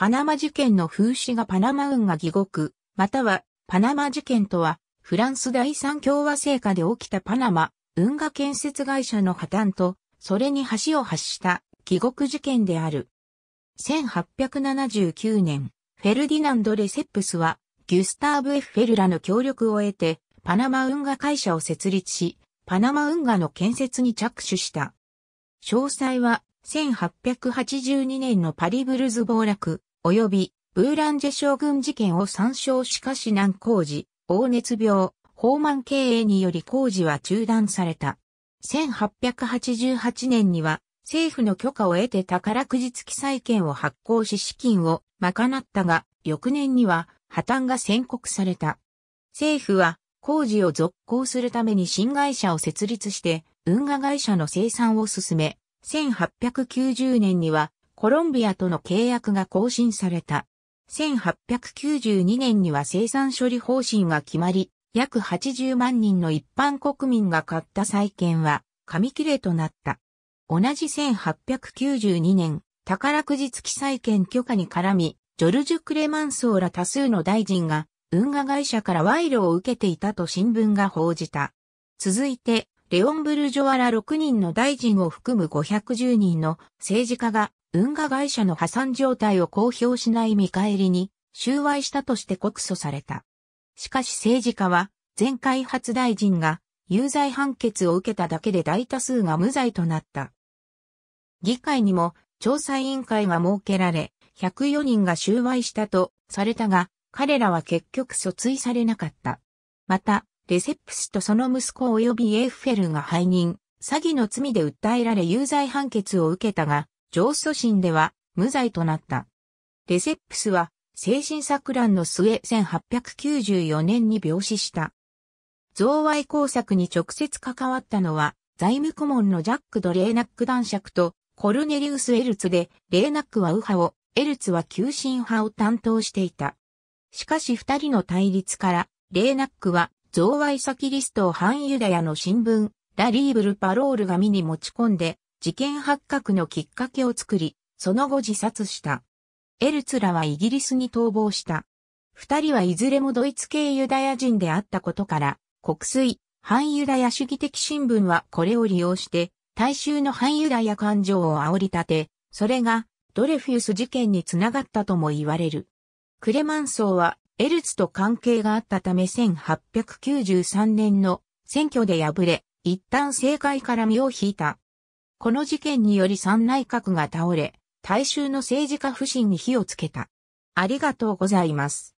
パナマ事件の風刺がパナマ運河疑獄、またはパナマ事件とは、フランス第三共和制下で起きたパナマ運河建設会社の破綻と、それに橋を発した疑獄事件である。1879年、フェルディナンド・レセップスは、ギュスターブ・エッフェルらの協力を得て、パナマ運河会社を設立し、パナマ運河の建設に着手した。詳細は1882年のパリ・ブルズ暴落、及びブーランジェ将軍事件を参照しかし難工事、黄熱病、放慢経営により工事は中断された。1888年には政府の許可を得て宝くじ付き債券を発行し資金を賄ったが、翌年には破綻が宣告された。政府は工事を続行するために新会社を設立して運河会社の生産を進め、1890年にはコロンビアとの契約が更新された。1892年には生産処理方針が決まり、約80万人の一般国民が買った債券は、紙切れとなった。同じ1892年、宝くじ付き債券許可に絡み、ジョルジュ・クレマンソーら多数の大臣が、運河会社から賄賂を受けていたと新聞が報じた。続いて、レオン・ブルジョアら6人の大臣を含む510人の政治家が運河会社の破産状態を公表しない見返りに、収賄したとして告訴された。しかし政治家は、前開発大臣が有罪判決を受けただけで大多数が無罪となった。議会にも調査委員会が設けられ、104人が収賄したとされたが、彼らは結局訴追されなかった。また、レセップスとその息子及びエーフェルが背任、詐欺の罪で訴えられ有罪判決を受けたが、上訴審では無罪となった。レセップスは精神錯乱の末1894年に病死した。贈賄工作に直接関わったのは財務顧問のジャック・ド・レーナック男爵とコルネリウス・エルツで、レーナックは右派を、エルツは急進派を担当していた。しかし二人の対立から、レーナックは贈賄先リストを反ユダヤの新聞、ラリーブル・パロール紙に持ち込んで、事件発覚のきっかけを作り、その後自殺した。エルツらはイギリスに逃亡した。二人はいずれもドイツ系ユダヤ人であったことから、国粋、反ユダヤ主義的新聞はこれを利用して、大衆の反ユダヤ感情を煽り立て、それがドレフィウス事件につながったとも言われる。クレマンソーはエルツと関係があったため1893年の選挙で敗れ、一旦政界から身を引いた。この事件により三内閣が倒れ、大衆の政治家不信に火をつけた。ありがとうございます。